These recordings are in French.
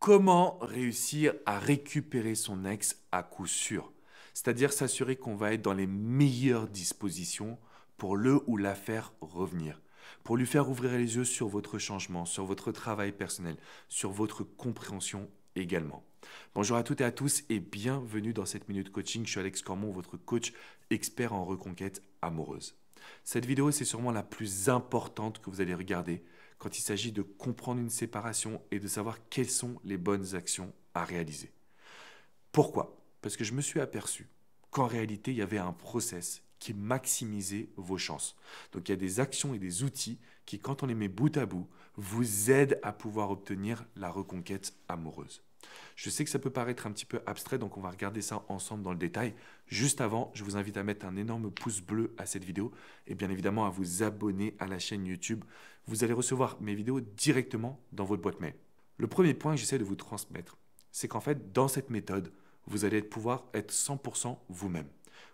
Comment réussir à récupérer son ex à coup sûr C'est-à-dire s'assurer qu'on va être dans les meilleures dispositions pour le ou la faire revenir, pour lui faire ouvrir les yeux sur votre changement, sur votre travail personnel, sur votre compréhension également. Bonjour à toutes et à tous et bienvenue dans cette minute coaching. Je suis Alex Cormont, votre coach expert en reconquête amoureuse. Cette vidéo, c'est sûrement la plus importante que vous allez regarder quand il s'agit de comprendre une séparation et de savoir quelles sont les bonnes actions à réaliser. Pourquoi Parce que je me suis aperçu qu'en réalité, il y avait un process qui maximisez vos chances. Donc il y a des actions et des outils qui, quand on les met bout à bout, vous aident à pouvoir obtenir la reconquête amoureuse. Je sais que ça peut paraître un petit peu abstrait, donc on va regarder ça ensemble dans le détail. Juste avant, je vous invite à mettre un énorme pouce bleu à cette vidéo et bien évidemment à vous abonner à la chaîne YouTube. Vous allez recevoir mes vidéos directement dans votre boîte mail. Le premier point que j'essaie de vous transmettre, c'est qu'en fait, dans cette méthode, vous allez pouvoir être 100% vous-même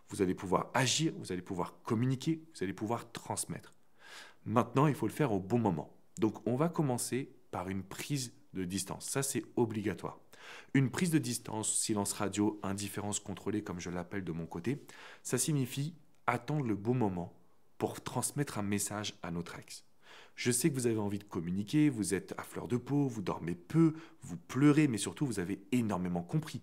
vous allez pouvoir agir, vous allez pouvoir communiquer, vous allez pouvoir transmettre. Maintenant, il faut le faire au bon moment. Donc on va commencer par une prise de distance. Ça, c'est obligatoire. Une prise de distance, silence radio, indifférence contrôlée, comme je l'appelle de mon côté, ça signifie attendre le bon moment pour transmettre un message à notre ex. Je sais que vous avez envie de communiquer, vous êtes à fleur de peau, vous dormez peu, vous pleurez, mais surtout vous avez énormément compris.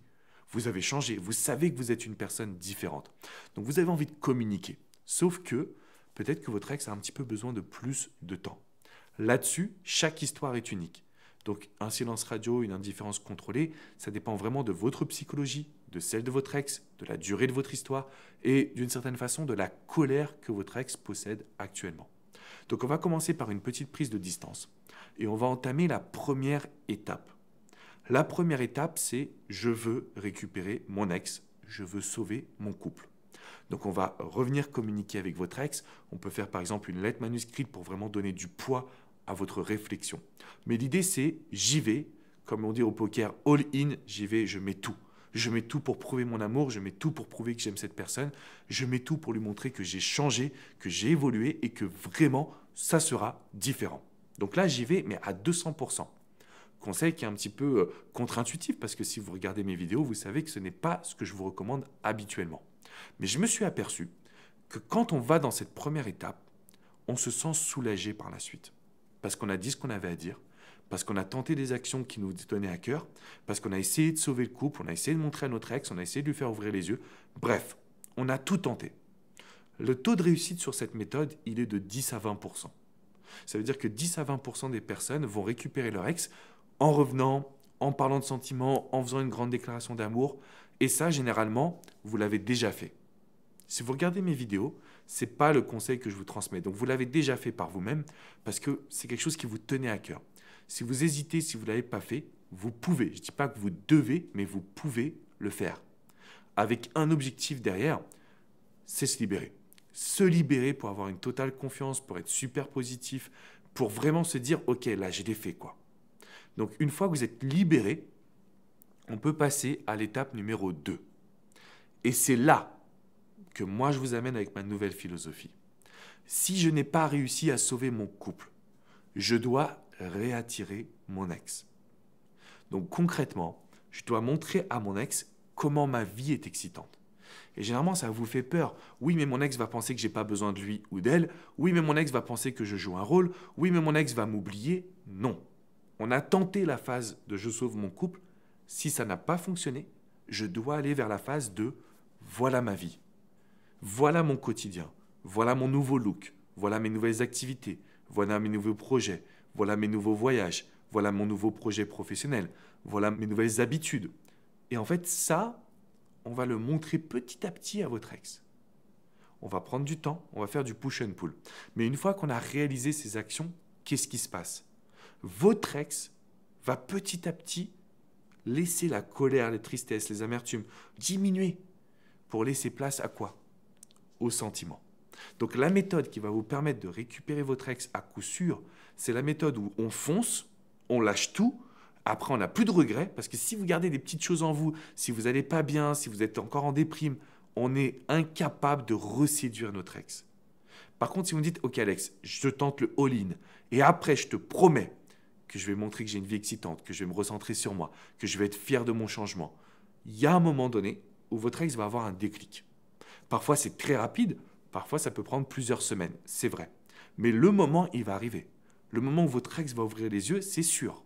Vous avez changé, vous savez que vous êtes une personne différente. Donc vous avez envie de communiquer. Sauf que peut-être que votre ex a un petit peu besoin de plus de temps. Là-dessus, chaque histoire est unique. Donc un silence radio, une indifférence contrôlée, ça dépend vraiment de votre psychologie, de celle de votre ex, de la durée de votre histoire et d'une certaine façon de la colère que votre ex possède actuellement. Donc on va commencer par une petite prise de distance et on va entamer la première étape. La première étape, c'est je veux récupérer mon ex, je veux sauver mon couple. Donc on va revenir communiquer avec votre ex. On peut faire par exemple une lettre manuscrite pour vraiment donner du poids à votre réflexion. Mais l'idée c'est j'y vais, comme on dit au poker, all in, j'y vais, je mets tout. Je mets tout pour prouver mon amour, je mets tout pour prouver que j'aime cette personne, je mets tout pour lui montrer que j'ai changé, que j'ai évolué et que vraiment ça sera différent. Donc là j'y vais mais à 200% conseil qui est un petit peu euh, contre-intuitif parce que si vous regardez mes vidéos, vous savez que ce n'est pas ce que je vous recommande habituellement. Mais je me suis aperçu que quand on va dans cette première étape, on se sent soulagé par la suite parce qu'on a dit ce qu'on avait à dire, parce qu'on a tenté des actions qui nous tenaient à cœur, parce qu'on a essayé de sauver le couple, on a essayé de montrer à notre ex, on a essayé de lui faire ouvrir les yeux. Bref, on a tout tenté. Le taux de réussite sur cette méthode, il est de 10 à 20 ça veut dire que 10 à 20% des personnes vont récupérer leur ex en revenant, en parlant de sentiments, en faisant une grande déclaration d'amour. Et ça, généralement, vous l'avez déjà fait. Si vous regardez mes vidéos, ce n'est pas le conseil que je vous transmets. Donc vous l'avez déjà fait par vous-même parce que c'est quelque chose qui vous tenait à cœur. Si vous hésitez, si vous l'avez pas fait, vous pouvez. Je ne dis pas que vous devez, mais vous pouvez le faire avec un objectif derrière, c'est se libérer. Se libérer pour avoir une totale confiance, pour être super positif, pour vraiment se dire ok là j'ai l'ai fait quoi. Donc une fois que vous êtes libéré, on peut passer à l'étape numéro 2. Et c'est là que moi je vous amène avec ma nouvelle philosophie. Si je n'ai pas réussi à sauver mon couple, je dois réattirer mon ex. Donc concrètement, je dois montrer à mon ex comment ma vie est excitante. Et généralement, ça vous fait peur. Oui, mais mon ex va penser que je n'ai pas besoin de lui ou d'elle. Oui, mais mon ex va penser que je joue un rôle. Oui, mais mon ex va m'oublier. Non. On a tenté la phase de je sauve mon couple. Si ça n'a pas fonctionné, je dois aller vers la phase de voilà ma vie. Voilà mon quotidien. Voilà mon nouveau look. Voilà mes nouvelles activités. Voilà mes nouveaux projets. Voilà mes nouveaux voyages. Voilà mon nouveau projet professionnel. Voilà mes nouvelles habitudes. Et en fait, ça, on va le montrer petit à petit à votre ex. On va prendre du temps, on va faire du push and pull. Mais une fois qu'on a réalisé ces actions, qu'est-ce qui se passe votre ex va petit à petit laisser la colère, les tristesses, les amertumes diminuer pour laisser place à quoi Au sentiment. Donc la méthode qui va vous permettre de récupérer votre ex à coup sûr, c'est la méthode où on fonce, on lâche tout, après on n'a plus de regrets, parce que si vous gardez des petites choses en vous, si vous n'allez pas bien, si vous êtes encore en déprime, on est incapable de reséduire notre ex. Par contre, si vous dites, ok Alex, je tente le all-in, et après je te promets, que je vais montrer que j'ai une vie excitante, que je vais me recentrer sur moi, que je vais être fier de mon changement. Il y a un moment donné où votre ex va avoir un déclic. Parfois c'est très rapide, parfois ça peut prendre plusieurs semaines, c'est vrai. Mais le moment, il va arriver. Le moment où votre ex va ouvrir les yeux, c'est sûr.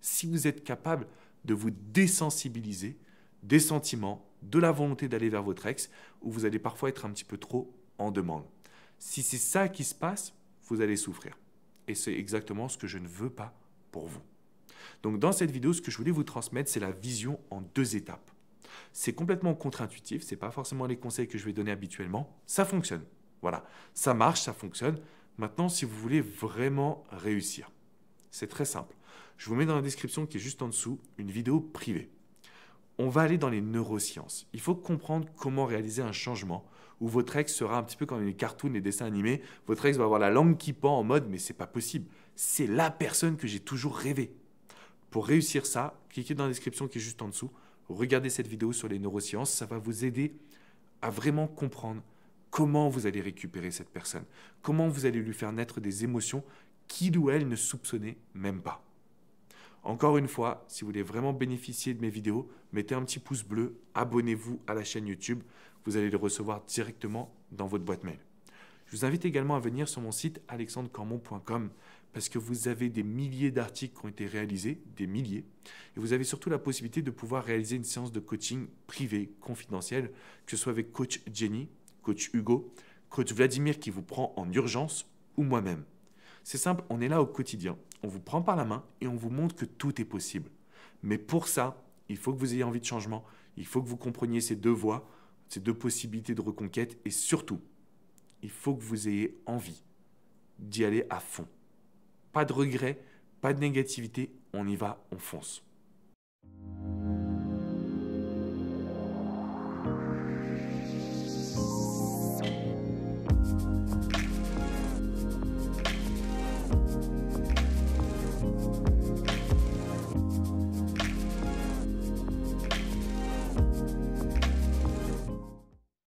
Si vous êtes capable de vous désensibiliser des sentiments, de la volonté d'aller vers votre ex, où vous allez parfois être un petit peu trop en demande. Si c'est ça qui se passe, vous allez souffrir. Et c'est exactement ce que je ne veux pas pour vous. Donc dans cette vidéo, ce que je voulais vous transmettre, c'est la vision en deux étapes. C'est complètement contre-intuitif, c'est pas forcément les conseils que je vais donner habituellement, ça fonctionne. Voilà, ça marche, ça fonctionne. Maintenant, si vous voulez vraiment réussir, c'est très simple. Je vous mets dans la description qui est juste en dessous une vidéo privée. On va aller dans les neurosciences. Il faut comprendre comment réaliser un changement où votre ex sera un petit peu comme les cartoons, les dessins animés. Votre ex va avoir la langue qui pend en mode mais c'est pas possible c'est la personne que j'ai toujours rêvé. Pour réussir ça, cliquez dans la description qui est juste en dessous, regardez cette vidéo sur les neurosciences, ça va vous aider à vraiment comprendre comment vous allez récupérer cette personne, comment vous allez lui faire naître des émotions qu'il ou elle ne soupçonnait même pas. Encore une fois, si vous voulez vraiment bénéficier de mes vidéos, mettez un petit pouce bleu, abonnez-vous à la chaîne YouTube, vous allez le recevoir directement dans votre boîte mail. Je vous invite également à venir sur mon site alexandrecormon.com parce que vous avez des milliers d'articles qui ont été réalisés, des milliers, et vous avez surtout la possibilité de pouvoir réaliser une séance de coaching privée, confidentielle, que ce soit avec coach Jenny, coach Hugo, coach Vladimir qui vous prend en urgence ou moi-même. C'est simple, on est là au quotidien, on vous prend par la main et on vous montre que tout est possible. Mais pour ça, il faut que vous ayez envie de changement, il faut que vous compreniez ces deux voies, ces deux possibilités de reconquête et surtout, il faut que vous ayez envie d'y aller à fond. Pas de regrets, pas de négativité, on y va, on fonce.